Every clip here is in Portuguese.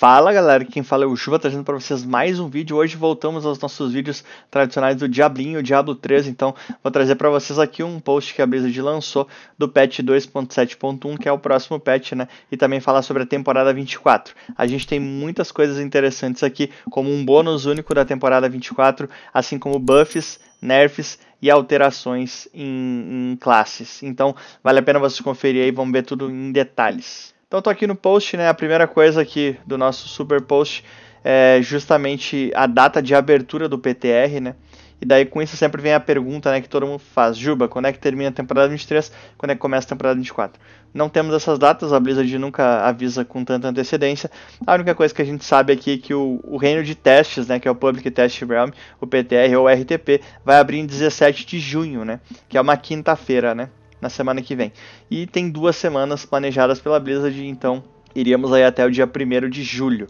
Fala galera, quem fala é o Chuva, trazendo para vocês mais um vídeo. Hoje voltamos aos nossos vídeos tradicionais do Diablinho, Diablo 3. Então, vou trazer para vocês aqui um post que a Blizzard lançou do patch 2.7.1, que é o próximo patch, né? E também falar sobre a temporada 24. A gente tem muitas coisas interessantes aqui, como um bônus único da temporada 24, assim como buffs, nerfs e alterações em, em classes. Então, vale a pena vocês conferir aí, vamos ver tudo em detalhes. Então tô aqui no post, né? A primeira coisa aqui do nosso super post é justamente a data de abertura do PTR, né? E daí com isso sempre vem a pergunta, né, que todo mundo faz, Juba, quando é que termina a temporada 23? Quando é que começa a temporada 24? Não temos essas datas, a Blizzard nunca avisa com tanta antecedência. A única coisa que a gente sabe aqui é que o, o reino de testes, né, que é o Public Test Realm, o PTR ou RTP, vai abrir em 17 de junho, né, que é uma quinta-feira, né? na semana que vem. E tem duas semanas planejadas pela Blizzard, então iríamos aí até o dia 1 de julho.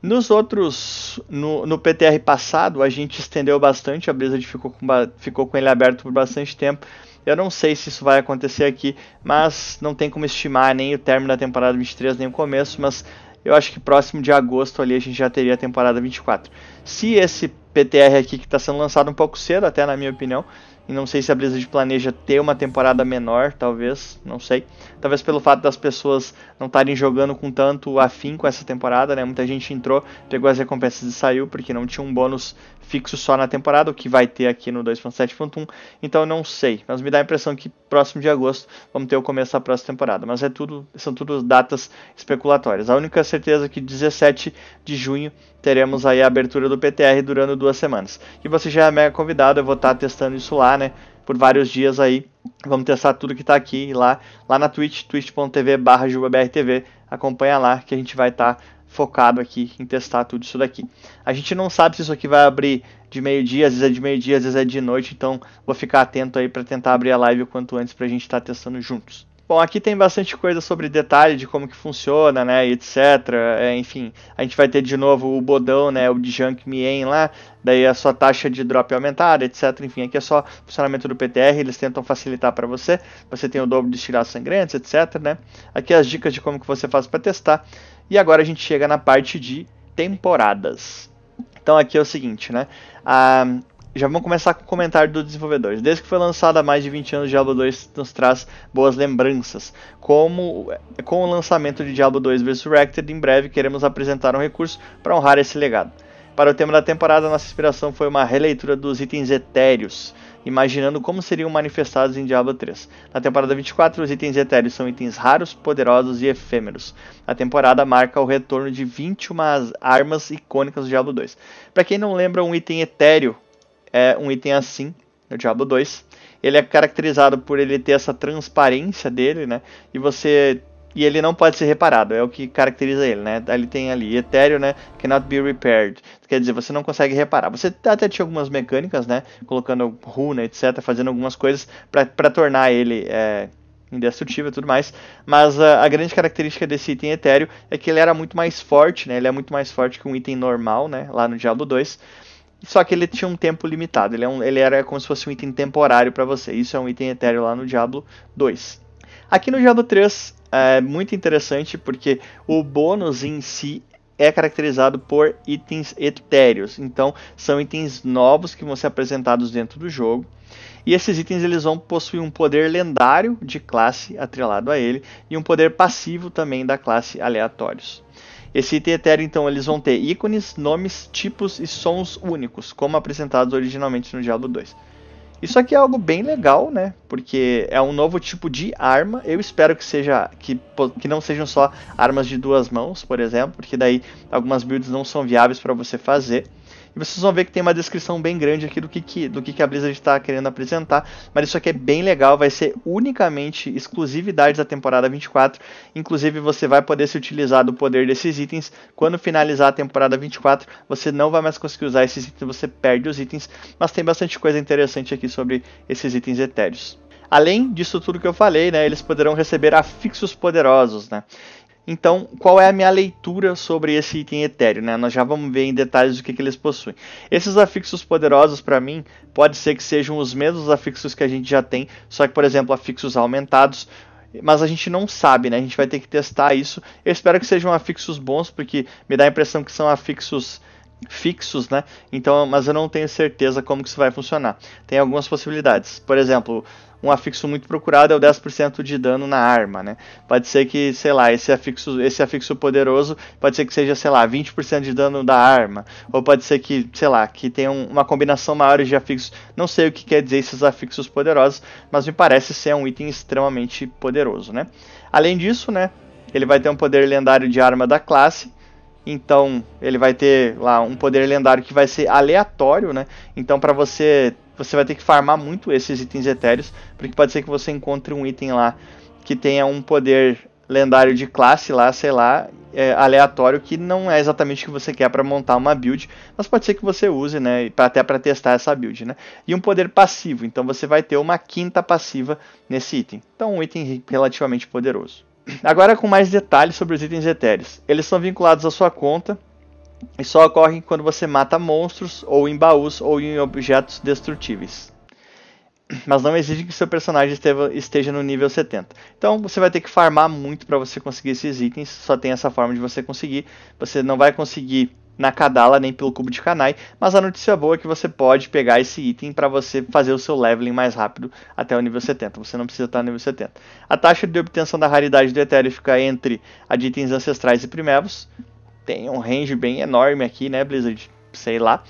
Nos outros, no, no, PTR passado, a gente estendeu bastante, a Blizzard ficou com, ficou com ele aberto por bastante tempo. Eu não sei se isso vai acontecer aqui, mas não tem como estimar nem o término da temporada 23, nem o começo, mas eu acho que próximo de agosto ali a gente já teria a temporada 24. Se esse PTR aqui que está sendo lançado um pouco cedo, até na minha opinião, e não sei se a Blizzard planeja ter uma temporada menor, talvez, não sei. Talvez pelo fato das pessoas não estarem jogando com tanto afim com essa temporada, né? Muita gente entrou, pegou as recompensas e saiu, porque não tinha um bônus fixo só na temporada, o que vai ter aqui no 2.7.1. Então não sei, mas me dá a impressão que próximo de agosto vamos ter o começo da próxima temporada. Mas é tudo, são tudo datas especulatórias. A única certeza é que 17 de junho teremos aí a abertura do PTR durando duas semanas. E você já é mega convidado, eu vou estar testando isso lá, né? Por vários dias aí. Vamos testar tudo que está aqui e lá, lá na Twitch, twitch.tv barra JubaBRTV. Acompanha lá que a gente vai estar focado aqui em testar tudo isso daqui. A gente não sabe se isso aqui vai abrir de meio-dia, às vezes é de meio-dia, às vezes é de noite, então vou ficar atento aí para tentar abrir a live o quanto antes para a gente estar tá testando juntos. Bom, aqui tem bastante coisa sobre detalhe de como que funciona, né, etc. É, enfim, a gente vai ter de novo o bodão, né, o junk mien lá, daí a sua taxa de drop aumentada, etc. Enfim, aqui é só funcionamento do PTR, eles tentam facilitar para você. Você tem o dobro de tirar sangrentos, etc, né? Aqui as dicas de como que você faz para testar. E agora a gente chega na parte de temporadas. Então aqui é o seguinte, né? Ah, já vamos começar com o comentário dos desenvolvedores. Desde que foi lançado há mais de 20 anos, Diablo 2 nos traz boas lembranças. Como eh, com o lançamento de Diablo 2 Resurrected, em breve queremos apresentar um recurso para honrar esse legado. Para o tema da temporada, nossa inspiração foi uma releitura dos itens etéreos imaginando como seriam manifestados em Diablo 3. Na temporada 24, os itens etéreos são itens raros, poderosos e efêmeros. A temporada marca o retorno de 21 armas icônicas do Diablo 2. Para quem não lembra, um item etéreo é um item assim no Diablo 2. Ele é caracterizado por ele ter essa transparência dele, né? E você e ele não pode ser reparado, é o que caracteriza ele, né? Ele tem ali etéreo, né? Cannot be repaired. Quer dizer, você não consegue reparar. Você até tinha algumas mecânicas, né? Colocando runa, né, etc, fazendo algumas coisas para tornar ele é, indestrutível e tudo mais. Mas a, ah, a, grande característica desse item etéreo é que ele era muito mais forte, né? Ele é muito mais forte que um item normal, né? Lá no Diablo 2. Só que ele tinha um tempo limitado. Ele, é um, ele era como se fosse um item temporário para você. Isso é um item etéreo lá no Diablo 2. Aqui no Diablo 3, é muito interessante porque o bônus em si é caracterizado por itens etéreos. Então, são itens novos que vão ser apresentados dentro do jogo. E esses itens eles vão possuir um poder lendário de classe atrelado a ele e um poder passivo também da classe aleatórios. Esse item etéreo, então, eles vão ter ícones, nomes, tipos e sons únicos, como apresentados originalmente no Diablo 2. Isso aqui é algo bem legal, né? Porque é um novo tipo de arma. Eu espero que seja que, que não sejam só armas de duas mãos, por exemplo, porque daí algumas builds não são viáveis para você fazer. E vocês vão ver que tem uma descrição bem grande aqui do que, que do que, que a Blizzard está querendo apresentar. Mas isso aqui é bem legal, vai ser unicamente exclusividade da temporada 24. Inclusive, você vai poder se utilizar do poder desses itens. Quando finalizar a temporada 24, você não vai mais conseguir usar esses itens, você perde os itens. Mas tem bastante coisa interessante aqui sobre esses itens etéreos. Além disso tudo que eu falei, né, eles poderão receber afixos poderosos, né? Então, qual é a minha leitura sobre esse item etéreo? Né? Nós já vamos ver em detalhes o que, que eles possuem. Esses afixos poderosos, para mim, pode ser que sejam os mesmos afixos que a gente já tem, só que, por exemplo, afixos aumentados, mas a gente não sabe, né? A gente vai ter que testar isso. Eu espero que sejam afixos bons, porque me dá a impressão que são afixos fixos, né? Então, mas eu não tenho certeza como que isso vai funcionar. Tem algumas possibilidades. Por exemplo, um afixo muito procurado é o 10% de dano na arma, né? Pode ser que, sei lá, esse afixo, esse afixo poderoso pode ser que seja, sei lá, 20% de dano da arma, ou pode ser que, sei lá, que tenha um, uma combinação maior de afixos. Não sei o que quer dizer esses afixos poderosos, mas me parece ser um item extremamente poderoso, né? Além disso, né, ele vai ter um poder lendário de arma da classe, então ele vai ter lá um poder lendário que vai ser aleatório, né? Então para você você vai ter que farmar muito esses itens etéreos, porque pode ser que você encontre um item lá que tenha um poder lendário de classe lá, sei lá, é, aleatório que não é exatamente o que você quer para montar uma build, mas pode ser que você use, né, até para testar essa build, né? E um poder passivo, então você vai ter uma quinta passiva nesse item. Então um item relativamente poderoso. Agora com mais detalhes sobre os itens etéreos. Eles são vinculados à sua conta e só ocorrem quando você mata monstros ou em baús ou em objetos destrutíveis. Mas não exige que seu personagem esteja no nível 70. Então você vai ter que farmar muito para você conseguir esses itens. Só tem essa forma de você conseguir. Você não vai conseguir na Cadala nem pelo cubo de Kanai. Mas a notícia boa é que você pode pegar esse item para você fazer o seu leveling mais rápido até o nível 70. Você não precisa estar no nível 70. A taxa de obtenção da raridade do Etéreo fica entre a de itens ancestrais e primevos tem um range bem enorme aqui, né, Blizzard? Sei lá.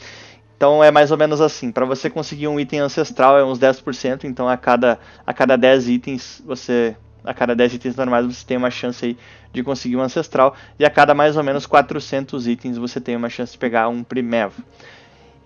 Então é mais ou menos assim, para você conseguir um item ancestral é uns 10%, então a cada, a cada 10 itens você a cada 10 itens normais você tem uma chance aí de conseguir um ancestral e a cada mais ou menos 400 itens você tem uma chance de pegar um primevo.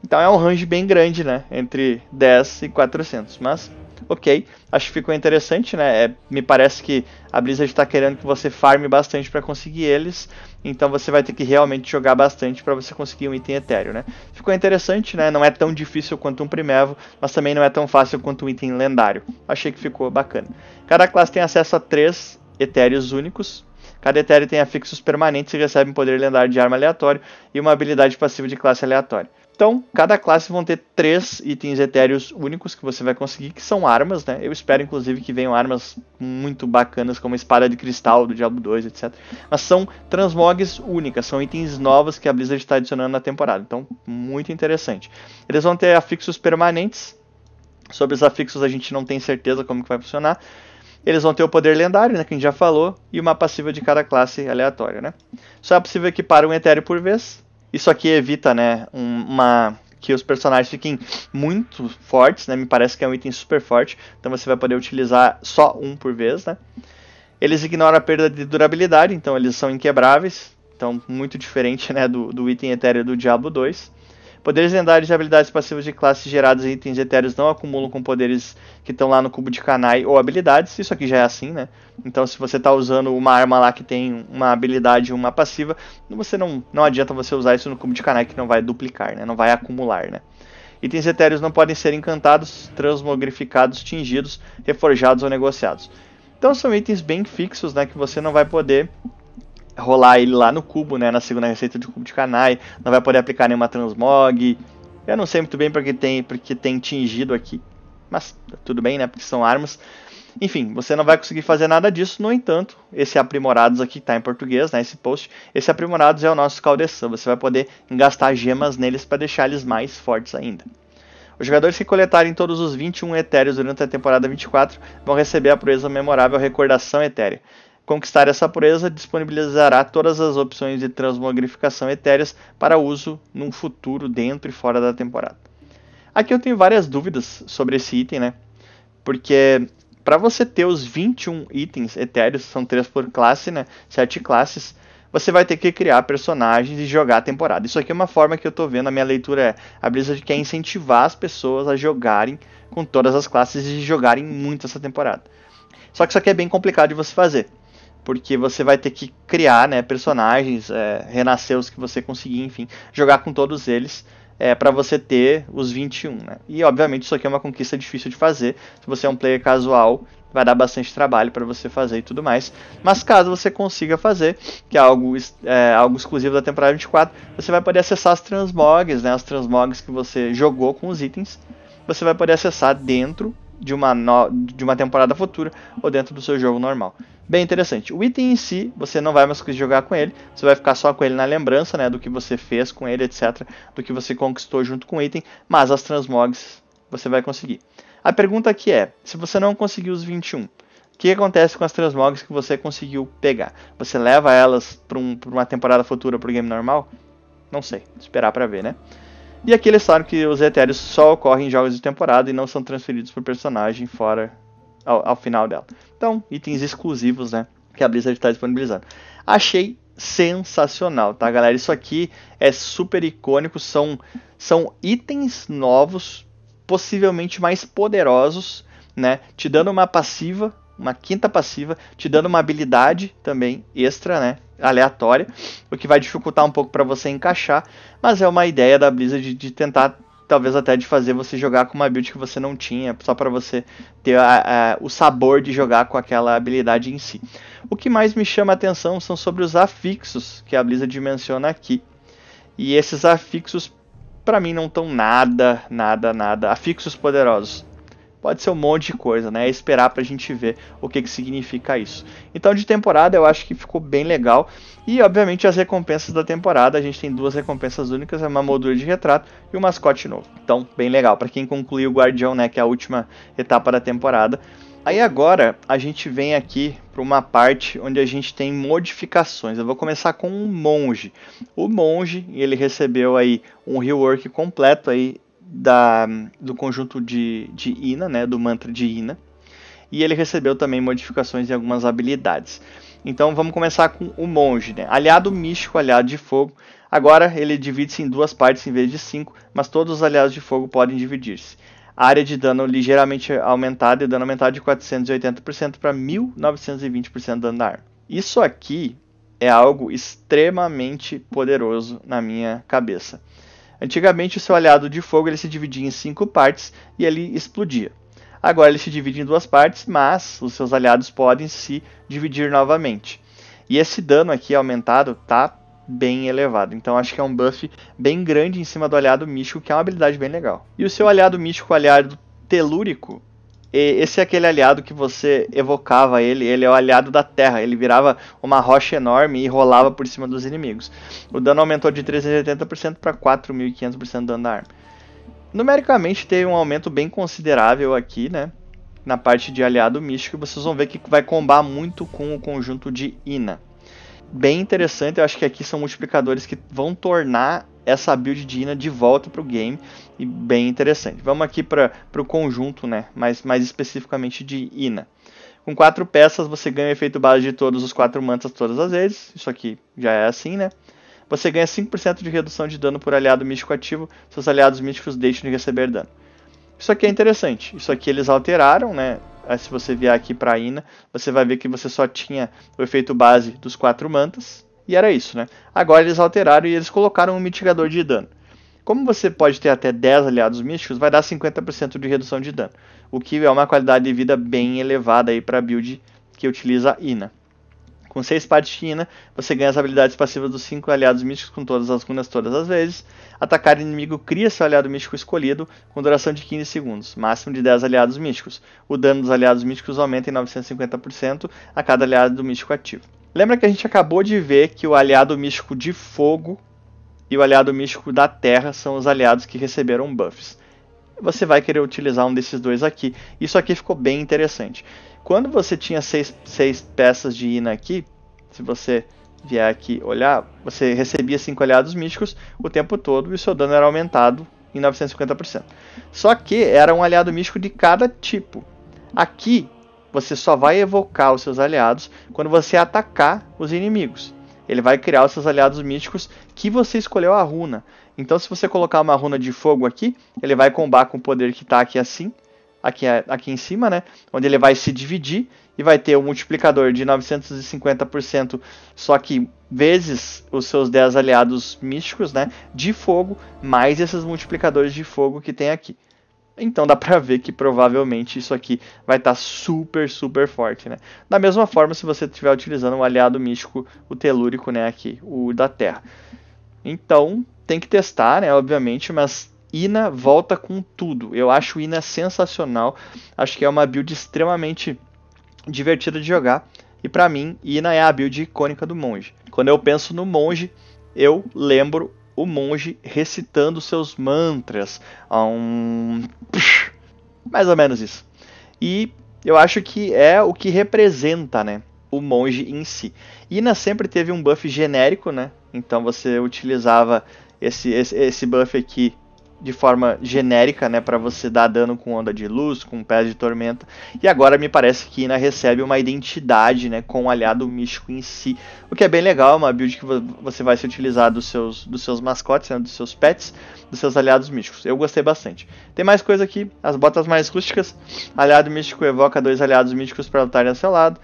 Então é um range bem grande, né, entre 10 e 400, mas ok, acho que ficou interessante, né? É, me parece que a Blizzard está querendo que você farme bastante para conseguir eles, então você vai ter que realmente jogar bastante para você conseguir um item etéreo, né? Ficou interessante, né? Não é tão difícil quanto um primevo, mas também não é tão fácil quanto um item lendário. Achei que ficou bacana. Cada classe tem acesso a três etéreos únicos, Cada etéreo tem afixos permanentes e recebe um poder lendário de arma aleatório e uma habilidade passiva de classe aleatória. Então, cada classe vão ter três itens etéreos únicos que você vai conseguir, que são armas, né? Eu espero, inclusive, que venham armas muito bacanas, como a espada de cristal do Diablo 2, etc. Mas são transmogs únicas, são itens novos que a Blizzard está adicionando na temporada. Então, muito interessante. Eles vão ter afixos permanentes. Sobre os afixos a gente não tem certeza como que vai funcionar. Eles vão ter o poder lendário, né, que a gente já falou, e uma passiva de cada classe aleatória, né? Só é possível equipar um etéreo por vez, isso aqui evita, né, uma que os personagens fiquem muito fortes, né? Me parece que é um item super forte, então você vai poder utilizar só um por vez, né? Eles ignoram a perda de durabilidade, então eles são inquebráveis, então muito diferente, né, do, do item etéreo do Diablo 2. Poderes lendários e habilidades passivas de classes geradas em itens etéreos não acumulam com poderes que estão lá no cubo de Kanai ou habilidades. Isso aqui já é assim, né? Então, se você está usando uma arma lá que tem uma habilidade uma passiva, você não, não adianta você usar isso no cubo de Kanai, que não vai duplicar, né? Não vai acumular, né? Itens etéreos não podem ser encantados, transmogrificados, tingidos, reforjados ou negociados. Então são itens bem fixos, né, que você não vai poder rolar ele lá no cubo, né, na segunda receita de cubo de canai, não vai poder aplicar nenhuma transmog. Eu não sei muito bem porque tem, porque tem tingido aqui, mas tá tudo bem, né, porque são armas. Enfim, você não vai conseguir fazer nada disso, no entanto, esse aprimorados aqui está em português, né, esse post, esse aprimorados é o nosso caldeção, você vai poder gastar gemas neles para deixar eles mais fortes ainda. Os jogadores que coletarem todos os 21 etéreos durante a temporada 24 vão receber a proeza memorável Recordação Etérea. Conquistar essa pureza disponibilizará todas as opções de transmogrificação etéreas para uso num futuro dentro e fora da temporada. Aqui eu tenho várias dúvidas sobre esse item, né? Porque para você ter os 21 itens etéreos, são 3 por classe, né? 7 classes, você vai ter que criar personagens e jogar a temporada. Isso aqui é uma forma que eu estou vendo, a minha leitura é, a Blizzard quer incentivar as pessoas a jogarem com todas as classes e jogarem muito essa temporada. Só que isso aqui é bem complicado de você fazer porque você vai ter que criar né, personagens, é, renascer os que você conseguir, enfim, jogar com todos eles é, para você ter os 21. Né? E obviamente isso aqui é uma conquista difícil de fazer, se você é um player casual, vai dar bastante trabalho para você fazer e tudo mais. Mas caso você consiga fazer, que é algo, é, algo exclusivo da temporada 24, você vai poder acessar as transmogs, né, as transmogs que você jogou com os itens, você vai poder acessar dentro de uma, no... de uma temporada futura ou dentro do seu jogo normal. Bem interessante. O item em si, você não vai mais jogar com ele, você vai ficar só com ele na lembrança, né, do que você fez com ele, etc, do que você conquistou junto com o item, mas as transmogs você vai conseguir. A pergunta aqui é, se você não conseguiu os 21, o que acontece com as transmogs que você conseguiu pegar? Você leva elas para um, uma temporada futura para o game normal? Não sei, esperar para ver, né? E aqui eles falaram que os etéreos só ocorrem em jogos de temporada e não são transferidos para o personagem fora ao, ao, final dela. Então, itens exclusivos, né? Que a Blizzard está disponibilizando. Achei sensacional, tá, galera? Isso aqui é super icônico. São, são itens novos, possivelmente mais poderosos, né? Te dando uma passiva uma quinta passiva, te dando uma habilidade também extra, né? Aleatória, o que vai dificultar um pouco para você encaixar, mas é uma ideia da Blizzard de, tentar talvez até de fazer você jogar com uma build que você não tinha, só para você ter a, a, o sabor de jogar com aquela habilidade em si. O que mais me chama a atenção são sobre os afixos que a Blizzard menciona aqui. E esses afixos, para mim, não estão nada, nada, nada. Afixos poderosos pode ser um monte de coisa, né? É esperar pra gente ver o que, que significa isso. Então, de temporada, eu acho que ficou bem legal. E, obviamente, as recompensas da temporada. A gente tem duas recompensas únicas, é uma moldura de retrato e um mascote novo. Então, bem legal. para quem concluiu o Guardião, né, que é a última etapa da temporada. Aí agora a gente vem aqui para uma parte onde a gente tem modificações. Eu vou começar com um monge. O monge ele recebeu aí um rework completo aí da, do conjunto de, de Ina, né, do mantra de Ina, e ele recebeu também modificações em algumas habilidades. Então vamos começar com o monge, né? aliado místico, aliado de fogo. Agora ele divide-se em duas partes em vez de cinco, mas todos os aliados de fogo podem dividir-se. área de dano ligeiramente aumentada e dano aumentado de 480% para 1920% de dano da arma. Isso aqui é algo extremamente poderoso na minha cabeça. Antigamente, o seu aliado de fogo ele se dividia em cinco partes e ele explodia. Agora ele se divide em duas partes, mas os seus aliados podem se dividir novamente. E esse dano aqui aumentado tá bem elevado. Então acho que é um buff bem grande em cima do aliado místico, que é uma habilidade bem legal. E o seu aliado místico, aliado telúrico, esse é aquele aliado que você evocava ele, ele é o aliado da terra, ele virava uma rocha enorme e rolava por cima dos inimigos. O dano aumentou de 380% para 4.500% de dano da arma. Numericamente teve um aumento bem considerável aqui, né? Na parte de aliado místico, vocês vão ver que vai combar muito com o conjunto de Ina. Bem interessante, eu acho que aqui são multiplicadores que vão tornar essa build de Ina de volta para o game e bem interessante. Vamos aqui para o conjunto, né? mais, mais especificamente de Ina. Com quatro peças você ganha efeito base de todos os quatro mantas todas as vezes. Isso aqui já é assim, né? Você ganha 5% de redução de dano por aliado místico ativo. Seus aliados místicos deixam de receber dano. Isso aqui é interessante. Isso aqui eles alteraram, né? Se você vier aqui para Ina, você vai ver que você só tinha o efeito base dos quatro mantas, e era isso, né? Agora eles alteraram e eles colocaram um mitigador de dano. Como você pode ter até 10 aliados místicos, vai dar 50% de redução de dano, o que é uma qualidade de vida bem elevada aí para a build que utiliza Ina. Com 6 partes de Ina, você ganha as habilidades passivas dos 5 aliados místicos com todas as runas todas as vezes. Atacar inimigo cria seu aliado místico escolhido, com duração de 15 segundos, máximo de 10 aliados místicos. O dano dos aliados místicos aumenta em 950% a cada aliado místico ativo. Lembra que a gente acabou de ver que o aliado místico de fogo e o aliado místico da terra são os aliados que receberam buffs. Você vai querer utilizar um desses dois aqui. Isso aqui ficou bem interessante. Quando você tinha seis, seis peças de Ina aqui, se você vier aqui olhar, você recebia cinco aliados místicos o tempo todo e seu dano era aumentado em 950%. Só que era um aliado místico de cada tipo. Aqui você só vai evocar os seus aliados quando você atacar os inimigos. Ele vai criar os seus aliados míticos que você escolheu a runa. Então, se você colocar uma runa de fogo aqui, ele vai combar com o poder que está aqui assim, aqui, aqui em cima, né? Onde ele vai se dividir e vai ter um multiplicador de 950%, só que vezes os seus 10 aliados místicos, né? De fogo, mais esses multiplicadores de fogo que tem aqui. Então dá pra ver que provavelmente isso aqui vai estar tá super, super forte, né? Da mesma forma se você estiver utilizando um aliado místico, o telúrico, né, aqui, o da Terra. Então, tem que testar, né, obviamente, mas Ina volta com tudo. Eu acho Ina sensacional. Acho que é uma build extremamente divertida de jogar. E para mim, Ina é a build icônica do monge. Quando eu penso no monge, eu lembro o monge recitando seus mantras a um mais ou menos isso. E eu acho que é o que representa, né, o monge em si. Ina sempre teve um buff genérico, né? Então você utilizava esse, esse, esse buff aqui de forma genérica, né, para você dar dano com onda de luz, com pés de tormenta. E agora me parece que Ina recebe uma identidade, né, com o aliado místico em si, o que é bem legal, é uma build que você vai se utilizar dos seus dos seus mascotes, né, dos seus pets, dos seus aliados místicos. Eu gostei bastante. Tem mais coisa aqui, as botas mais rústicas. Aliado místico evoca dois aliados místicos para lutarem ao seu lado.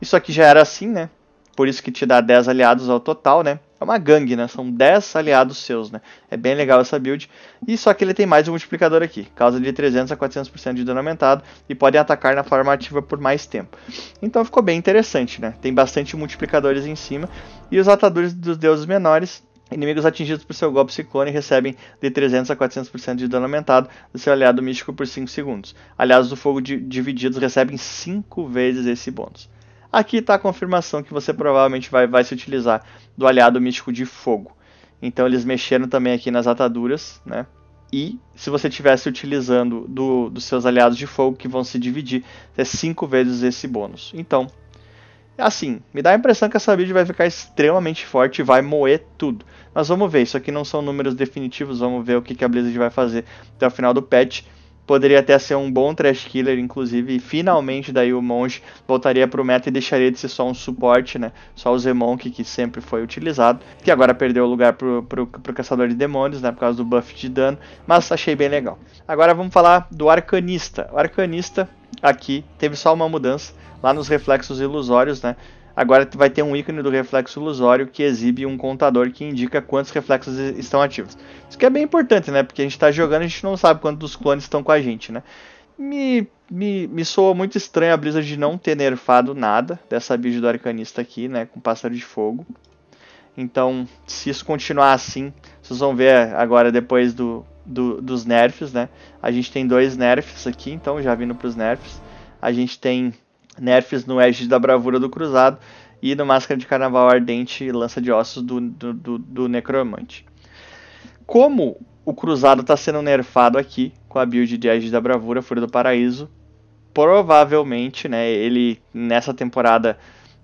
Isso aqui já era assim, né? Por isso que te dá 10 aliados ao total, né? É uma gangue, né? São 10 aliados seus, né? É bem legal essa build. E só que ele tem mais um multiplicador aqui. Causa de 300 a 400% de dano aumentado. E podem atacar na forma ativa por mais tempo. Então ficou bem interessante, né? Tem bastante multiplicadores em cima. E os atadores dos deuses menores Inimigos atingidos por seu golpe ciclone recebem de 300 a 400% de dano aumentado do seu aliado místico por 5 segundos. Aliados do fogo divididos recebem 5 vezes esse bônus. Aqui está a confirmação que você provavelmente vai, vai se utilizar do aliado místico de fogo. Então eles mexeram também aqui nas ataduras, né? E se você estivesse utilizando do, dos seus aliados de fogo, que vão se dividir até 5 vezes esse bônus. Então, é assim, me dá a impressão que essa build vai ficar extremamente forte e vai moer tudo. Mas vamos ver, isso aqui não são números definitivos, vamos ver o que, que a Blizzard vai fazer até o final do patch poderia até ser um bom trash killer, inclusive, e finalmente daí o Monge voltaria pro meta e deixaria de ser só um suporte, né? Só o Zemonk, que sempre foi utilizado, que agora perdeu o lugar pro, pro, pro Caçador de Demônios, né? Por causa do buff de dano, mas achei bem legal. Agora vamos falar do Arcanista. O Arcanista aqui teve só uma mudança, lá nos Reflexos Ilusórios, né? Agora vai ter um ícone do reflexo ilusório que exibe um contador que indica quantos reflexos estão ativos. Isso que é bem importante, né? Porque a gente está jogando e a gente não sabe quantos clones estão com a gente, né? Me, me, me soa muito estranho a Blizzard de não ter nerfado nada dessa build do Arcanista aqui, né? Com Pássaro de Fogo. Então, se isso continuar assim, vocês vão ver agora depois do, do, dos nerfs, né? A gente tem dois nerfs aqui, então já vindo para os nerfs. A gente tem nerfs no Edge da Bravura do Cruzado e no Máscara de Carnaval Ardente e Lança de Ossos do, do, do, do Necromante. Como o Cruzado está sendo nerfado aqui com a build de Edge da Bravura, Fúria do Paraíso, provavelmente, né, ele nessa temporada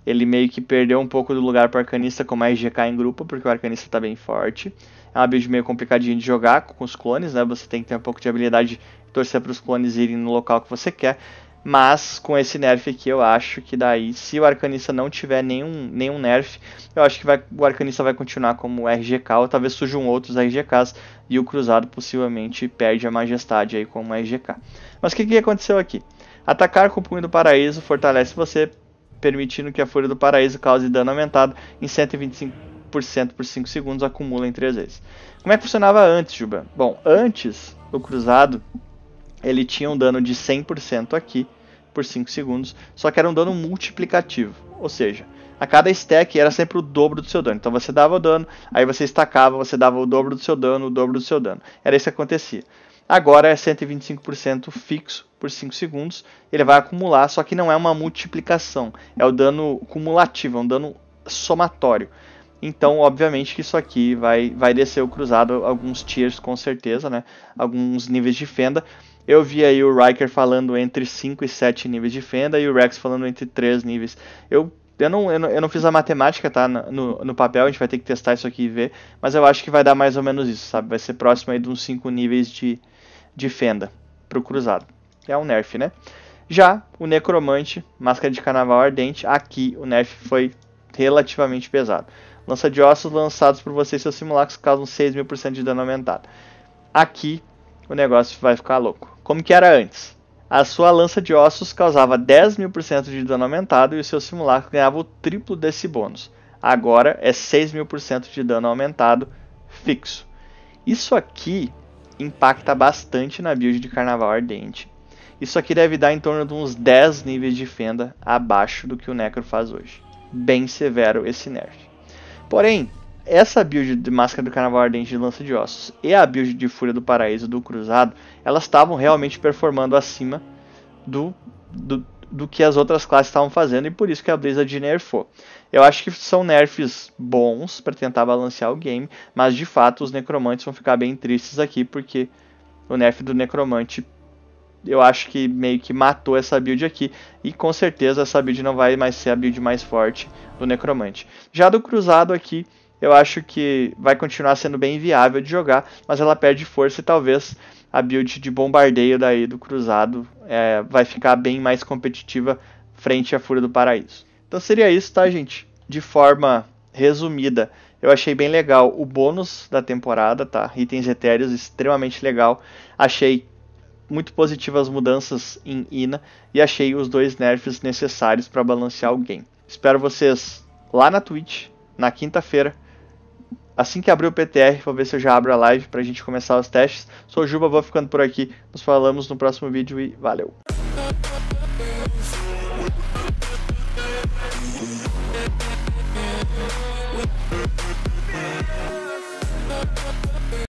ele meio que perdeu um pouco do lugar para o Arcanista com mais GK em grupo, porque o Arcanista está bem forte. É uma build meio complicadinha de jogar com os clones, né? Você tem que ter um pouco de habilidade, e torcer para os clones irem no local que você quer. Mas com esse nerf aqui eu acho que daí, se o Arcanista não tiver nenhum, nenhum nerf, eu acho que vai, o Arcanista vai continuar como RGK, ou talvez surjam outros RGKs, e o Cruzado possivelmente perde a majestade aí como RGK. Mas o que, que aconteceu aqui? Atacar com o Punho do Paraíso fortalece você, permitindo que a Fúria do Paraíso cause dano aumentado em 125% por 5 segundos, acumula em 3 vezes. Como é que funcionava antes, Juba? Bom, antes, o Cruzado ele tinha um dano de 100% aqui por 5 segundos, só que era um dano multiplicativo, ou seja, a cada stack era sempre o dobro do seu dano. Então você dava o dano, aí você estacava, você dava o dobro do seu dano, o dobro do seu dano. Era isso que acontecia. Agora é 125% fixo por 5 segundos, ele vai acumular, só que não é uma multiplicação, é o dano cumulativo, é um dano somatório. Então, obviamente que isso aqui vai, vai descer o cruzado alguns tiers com certeza, né? Alguns níveis de fenda. Eu vi aí o Riker falando entre 5 e 7 níveis de fenda e o Rex falando entre 3 níveis. Eu, eu, não, eu, não, eu não fiz a matemática, tá? No, no papel, a gente vai ter que testar isso aqui e ver. Mas eu acho que vai dar mais ou menos isso, sabe? Vai ser próximo aí de uns 5 níveis de, de fenda pro cruzado. É um nerf, né? Já o Necromante, Máscara de Carnaval Ardente, aqui o nerf foi relativamente pesado. Lança de ossos lançados por você e seus simulacros causam 6 mil por cento de dano aumentado. Aqui o negócio vai ficar louco. Como que era antes? A sua lança de ossos causava 10 mil por cento de dano aumentado e o seu simulacro ganhava o triplo desse bônus. Agora é 6 mil por cento de dano aumentado fixo. Isso aqui impacta bastante na build de Carnaval Ardente. Isso aqui deve dar em torno de uns 10 níveis de fenda abaixo do que o Necro faz hoje. Bem severo esse nerf. Porém, essa build de Máscara do Carnaval Ardente de Lança de Ossos e a build de Fúria do Paraíso do Cruzado, elas estavam realmente performando acima do, do, do que as outras classes estavam fazendo e por isso que a Blizzard nerfou. Eu acho que são nerfs bons para tentar balancear o game, mas de fato os necromantes vão ficar bem tristes aqui porque o nerf do necromante eu acho que meio que matou essa build aqui. E com certeza essa build não vai mais ser a build mais forte do Necromante. Já do Cruzado aqui, eu acho que vai continuar sendo bem viável de jogar, mas ela perde força e talvez a build de bombardeio daí do cruzado é, vai ficar bem mais competitiva frente à Fúria do Paraíso. Então seria isso, tá, gente? De forma resumida, eu achei bem legal o bônus da temporada, tá? Itens etéreos, extremamente legal. Achei muito positivas mudanças em Ina e achei os dois nerfs necessários para balancear o game. Espero vocês lá na Twitch na quinta-feira Assim que abrir o PTR, vou ver se eu já abro a live para a gente começar os testes. Sou o Juba, vou ficando por aqui. Nos falamos no próximo vídeo e valeu!